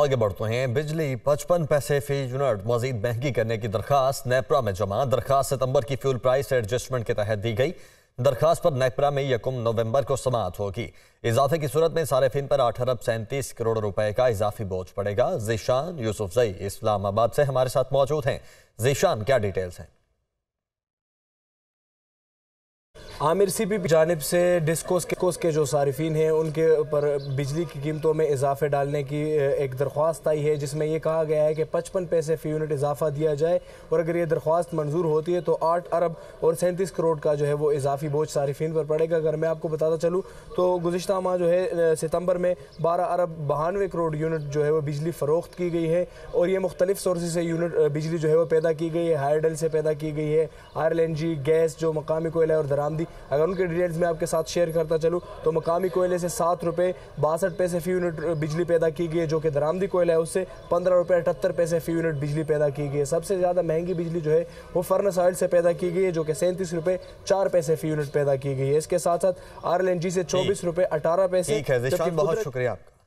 आगे बढ़ते हैं बिजली पचपन पैसे फी यूनिट मजीद महंगी करने की दरखास्त नेपरा में जमा दरखास्त सितंबर की फ्यूल प्राइस एडजस्टमेंट के तहत दी गई दरखास्त पर नेपरा में यकम नवंबर को समाप्त होगी इजाफे की सूरत में फिन पर आठ अरब सैंतीस करोड़ रुपए का इजाफी बोझ पड़ेगा जीशान यूसुफ जई इस्लामाबाद से हमारे साथ मौजूद हैं जीशान क्या डिटेल्स हैं आमिर सी पी जानब से डिस्कोस के, के जो सार्फिन हैं उनके ऊपर बिजली की कीमतों में इजाफे डालने की एक दरख्वास्त आई है जिसमें यह कहा गया है कि पचपन पैसे फ़ी यूनिट इजाफा दिया जाए और अगर ये दरख्वास्त मंजूर होती है तो आठ अरब और सैंतीस करोड़ का जो है वो इजाफी बोझ सार्फिन पर पड़ेगा अगर मैं आपको बताता चलूँ तो गुजशत माह जो है सितम्बर में बारह अरब बहानवे करोड़ यूनिट जो है वह बिजली फ़रोख्त की गई है और ये मुख्तलिफ़ सोर्स से यूनिट बिजली जो है वह पैदा की गई है हाइडल से पैदा की गई है आयरल एन जी गैस जो मकामी कोयला और दरामदी अगर उनके डिटेल्स में आपके साथ शेयर करता चलूँ तो मकामी कोयले से सात रुपये बासठ पैसे फी यूनिट बिजली पैदा की गई है जो कि दरामदी कोयला है उससे पंद्रह रुपये अठहत्तर पैसे फी यूनिट बिजली पैदा की गई है सबसे ज़्यादा महंगी बिजली जो है वो फर्नस ऑयल से पैदा की गई है जो कि सैंतीस रुपये चार पैसे फी यूनिट पैदा की गई है इसके साथ साथ आर से चौबीस रुपये अठारह पैसे बहुत शुक्रिया आपका